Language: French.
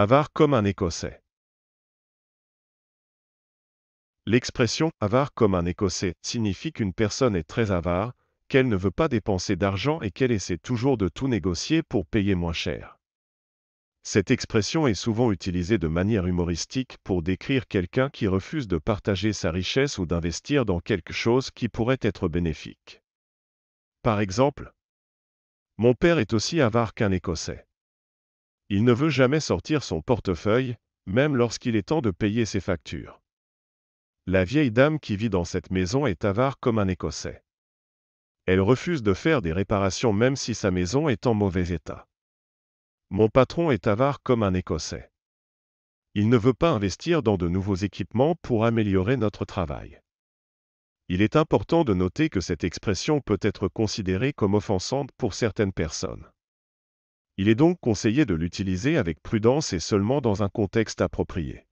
avare comme un Écossais. L'expression avare comme un Écossais signifie qu'une personne est très avare, qu'elle ne veut pas dépenser d'argent et qu'elle essaie toujours de tout négocier pour payer moins cher. Cette expression est souvent utilisée de manière humoristique pour décrire quelqu'un qui refuse de partager sa richesse ou d'investir dans quelque chose qui pourrait être bénéfique. Par exemple, Mon père est aussi avare qu'un Écossais. Il ne veut jamais sortir son portefeuille, même lorsqu'il est temps de payer ses factures. La vieille dame qui vit dans cette maison est avare comme un Écossais. Elle refuse de faire des réparations même si sa maison est en mauvais état. Mon patron est avare comme un Écossais. Il ne veut pas investir dans de nouveaux équipements pour améliorer notre travail. Il est important de noter que cette expression peut être considérée comme offensante pour certaines personnes. Il est donc conseillé de l'utiliser avec prudence et seulement dans un contexte approprié.